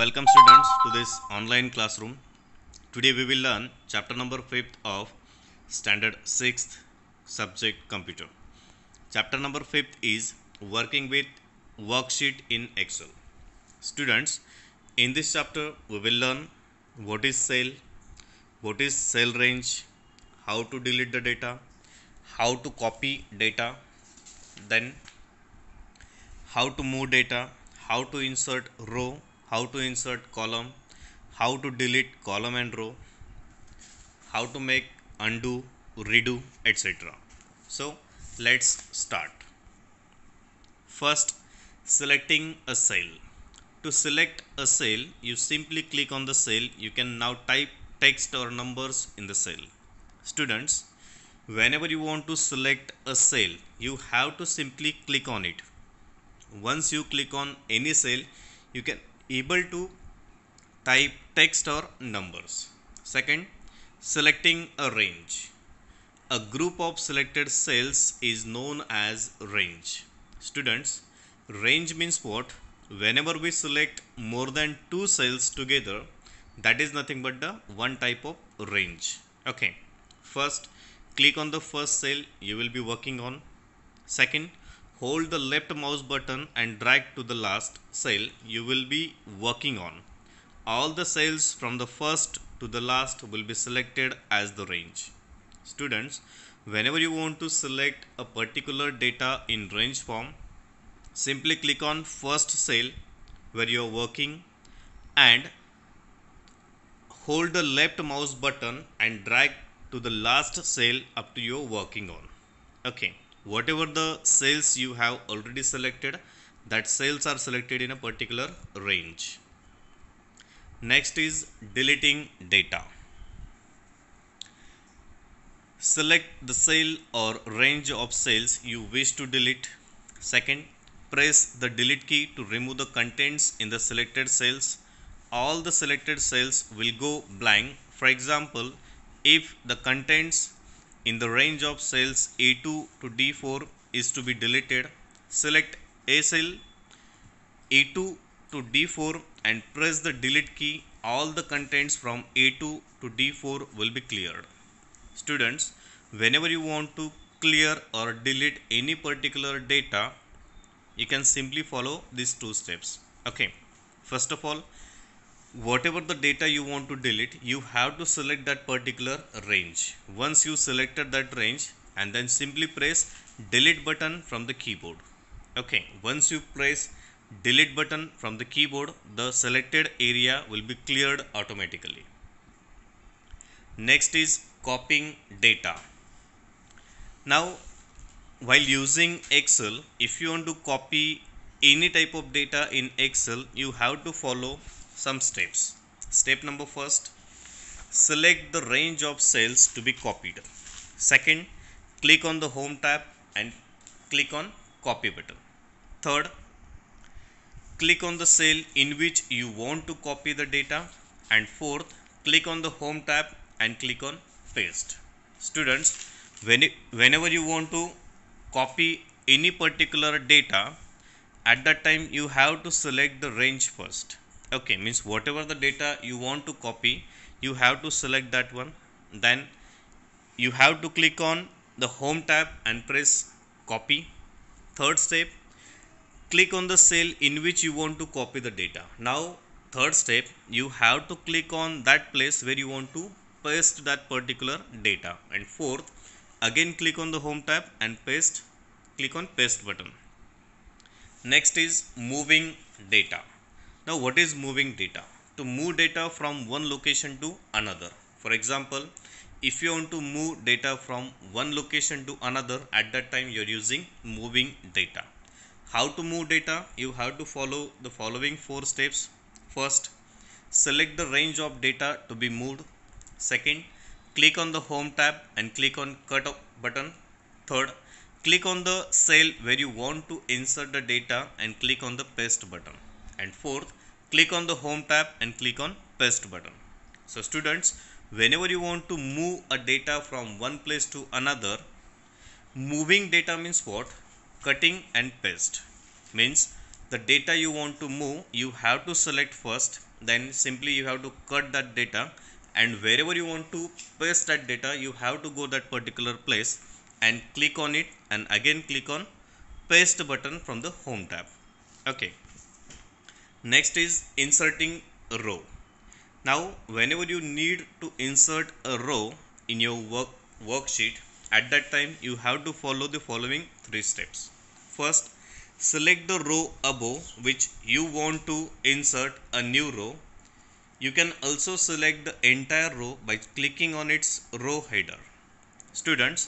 Welcome students to this online classroom. Today we will learn chapter number 5th of standard 6th subject computer. Chapter number 5th is working with worksheet in Excel. Students, in this chapter we will learn what is cell, what is cell range, how to delete the data, how to copy data, then how to move data, how to insert row, how to insert column how to delete column and row how to make undo redo etc so let's start first selecting a cell to select a cell you simply click on the cell you can now type text or numbers in the cell students whenever you want to select a cell you have to simply click on it once you click on any cell you can able to type text or numbers. Second, selecting a range. A group of selected cells is known as range. Students, range means what? Whenever we select more than two cells together, that is nothing but the one type of range. Okay, first click on the first cell you will be working on. Second, hold the left mouse button and drag to the last cell you will be working on. All the cells from the first to the last will be selected as the range. Students, whenever you want to select a particular data in range form, simply click on first cell where you are working and hold the left mouse button and drag to the last cell up to your working on. Okay whatever the sales you have already selected that sales are selected in a particular range. Next is deleting data. Select the sale or range of sales you wish to delete. Second, press the delete key to remove the contents in the selected sales. All the selected sales will go blank. For example, if the contents in the range of cells A2 to D4 is to be deleted, select A cell A2 to D4 and press the delete key. All the contents from A2 to D4 will be cleared. Students, whenever you want to clear or delete any particular data, you can simply follow these two steps. Okay, first of all, whatever the data you want to delete you have to select that particular range once you selected that range and then simply press delete button from the keyboard okay once you press delete button from the keyboard the selected area will be cleared automatically next is copying data now while using excel if you want to copy any type of data in excel you have to follow some steps. Step number first, select the range of cells to be copied. Second, click on the home tab and click on copy button. Third, click on the cell in which you want to copy the data. And fourth, click on the home tab and click on paste. Students, when it, whenever you want to copy any particular data, at that time you have to select the range first okay means whatever the data you want to copy you have to select that one then you have to click on the home tab and press copy third step click on the cell in which you want to copy the data now third step you have to click on that place where you want to paste that particular data and fourth again click on the home tab and paste click on paste button next is moving data now what is moving data to move data from one location to another for example if you want to move data from one location to another at that time you're using moving data how to move data you have to follow the following four steps first select the range of data to be moved second click on the home tab and click on cut button third click on the cell where you want to insert the data and click on the paste button and fourth click on the home tab and click on paste button. So students whenever you want to move a data from one place to another moving data means what cutting and paste means the data you want to move you have to select first then simply you have to cut that data and wherever you want to paste that data you have to go that particular place and click on it and again click on paste button from the home tab okay next is inserting a row now whenever you need to insert a row in your work worksheet at that time you have to follow the following three steps first select the row above which you want to insert a new row you can also select the entire row by clicking on its row header students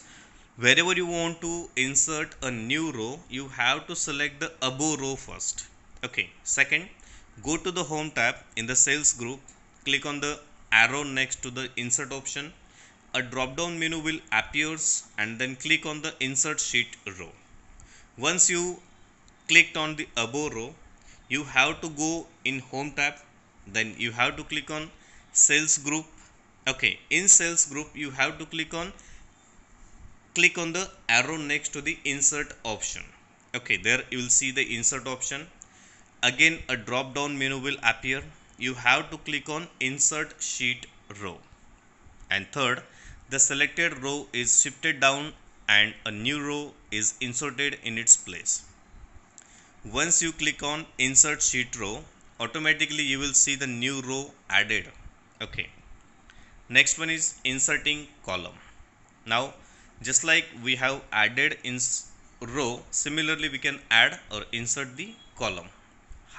wherever you want to insert a new row you have to select the above row first okay second Go to the Home tab in the Sales group, click on the arrow next to the Insert option. A drop down menu will appear, and then click on the Insert Sheet row. Once you clicked on the above row, you have to go in Home tab, then you have to click on Sales group. Okay, in Sales group, you have to click on click on the arrow next to the insert option okay there you will see the insert option again a drop down menu will appear you have to click on insert sheet row and third the selected row is shifted down and a new row is inserted in its place once you click on insert sheet row automatically you will see the new row added okay next one is inserting column now just like we have added in row similarly we can add or insert the column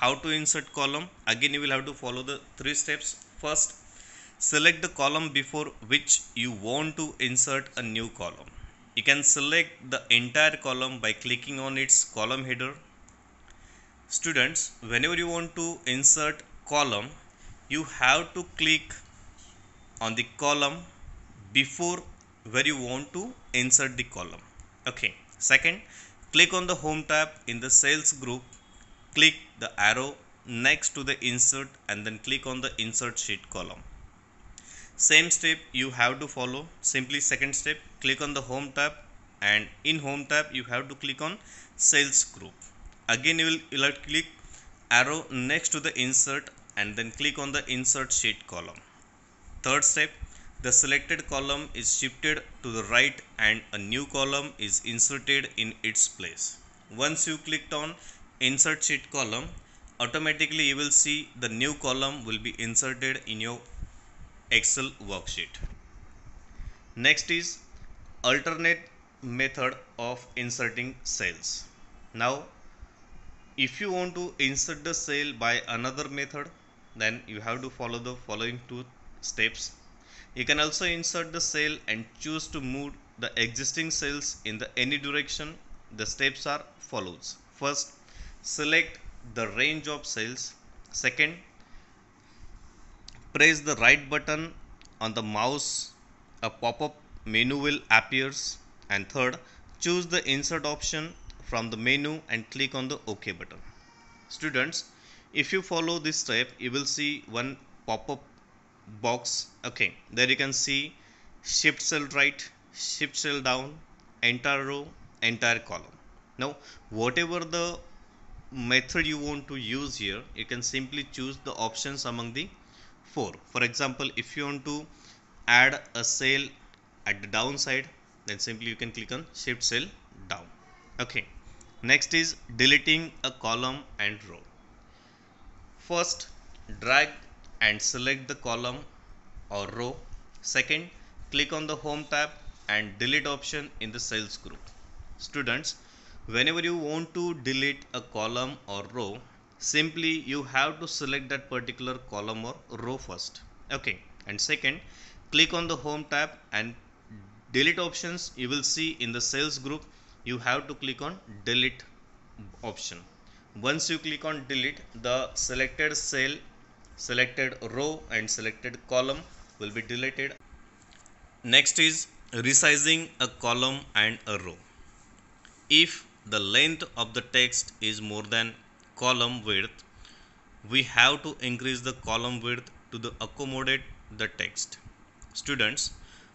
how to insert column again you will have to follow the three steps first select the column before which you want to insert a new column you can select the entire column by clicking on its column header students whenever you want to insert column you have to click on the column before where you want to insert the column okay second click on the home tab in the sales group click the arrow next to the insert and then click on the insert sheet column same step you have to follow simply second step click on the home tab and in home tab you have to click on sales group again you will, you will click arrow next to the insert and then click on the insert sheet column third step the selected column is shifted to the right and a new column is inserted in its place once you clicked on insert sheet column automatically you will see the new column will be inserted in your excel worksheet next is alternate method of inserting cells now if you want to insert the cell by another method then you have to follow the following two steps you can also insert the cell and choose to move the existing cells in the any direction the steps are follows first select the range of cells. Second, press the right button on the mouse, a pop-up menu will appears. And third, choose the insert option from the menu and click on the OK button. Students, if you follow this step, you will see one pop-up box. Okay, there you can see shift cell right, shift cell down, entire row, entire column. Now, whatever the method you want to use here you can simply choose the options among the four for example if you want to add a cell at the downside then simply you can click on shift cell down okay next is deleting a column and row first drag and select the column or row second click on the home tab and delete option in the sales group students whenever you want to delete a column or row simply you have to select that particular column or row first okay and second click on the home tab and delete options you will see in the sales group you have to click on delete option once you click on delete the selected cell selected row and selected column will be deleted next is resizing a column and a row if the length of the text is more than column width, we have to increase the column width to the accommodate the text. Students,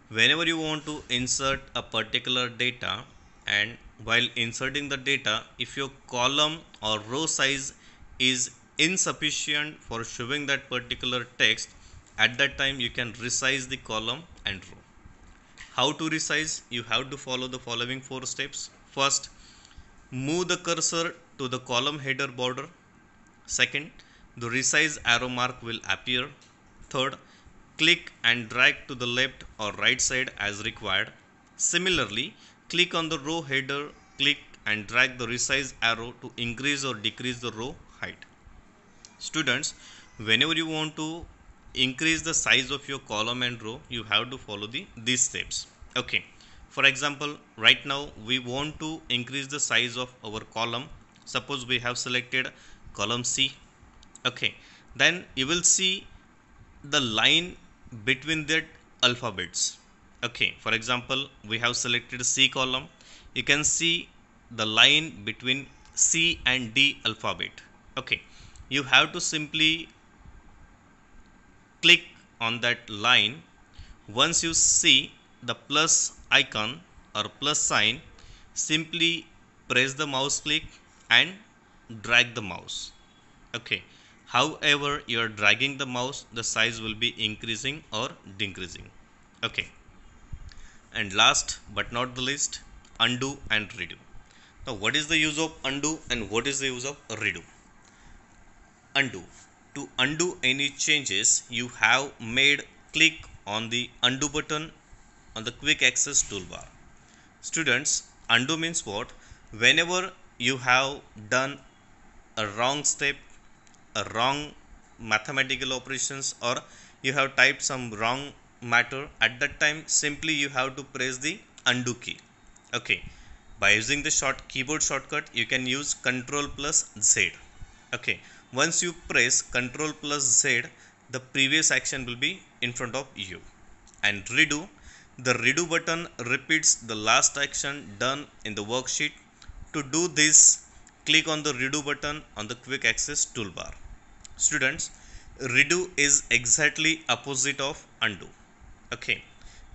whenever you want to insert a particular data and while inserting the data, if your column or row size is insufficient for showing that particular text, at that time you can resize the column and row. How to resize? You have to follow the following four steps. First, move the cursor to the column header border. Second, the resize arrow mark will appear. Third, click and drag to the left or right side as required. Similarly, click on the row header, click and drag the resize arrow to increase or decrease the row height. Students, whenever you want to increase the size of your column and row, you have to follow the these steps. Okay. For example, right now we want to increase the size of our column. Suppose we have selected column C. Okay, then you will see the line between that alphabets. Okay, for example, we have selected C column. You can see the line between C and D alphabet. Okay, you have to simply click on that line. Once you see the plus icon or plus sign simply press the mouse click and drag the mouse okay however you are dragging the mouse the size will be increasing or decreasing okay and last but not the least undo and redo now what is the use of undo and what is the use of redo undo to undo any changes you have made click on the undo button on the quick access toolbar. Students, undo means what? Whenever you have done a wrong step, a wrong mathematical operations or you have typed some wrong matter, at that time simply you have to press the undo key. Okay. By using the short keyboard shortcut, you can use Ctrl plus Z. Okay. Once you press Ctrl plus Z, the previous action will be in front of you and redo the redo button repeats the last action done in the worksheet. To do this, click on the redo button on the quick access toolbar. Students, redo is exactly opposite of undo. Okay.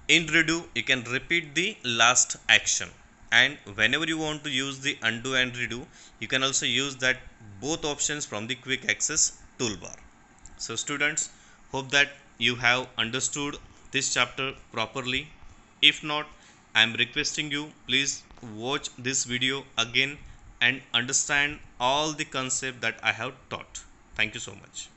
In redo, you can repeat the last action and whenever you want to use the undo and redo, you can also use that both options from the quick access toolbar. So students, hope that you have understood this chapter properly if not i am requesting you please watch this video again and understand all the concept that i have taught thank you so much